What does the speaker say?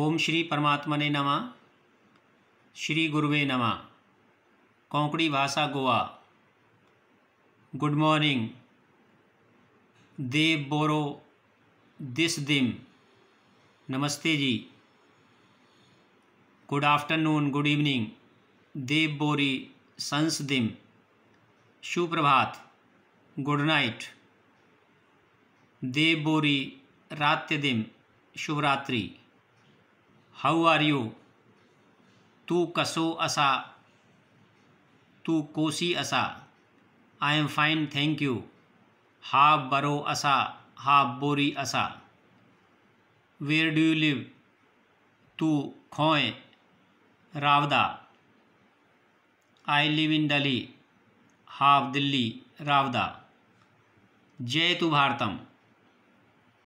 ओम श्री परमात्मने नमः श्री गुरुवे नमः कोंकणी भाषा गोवा गुड मॉर्निंग देव बोरो दिस दिम नमस्ते जी गुड आफ्टरनून गुड इवनिंग देव बोरी संस दिम सुप्रभात गुड नाइट देव बोरी रात्य दिम शुभरात्रि हाउ आर यू तू कसो असा तू कोसी असा I am fine thank you हा बरो असा हा बोरी असा वेर डू यू लिव तू खोए रावदा आई लिव इन दिल्ली हाव दिल्ली रावदा जय तु भारतम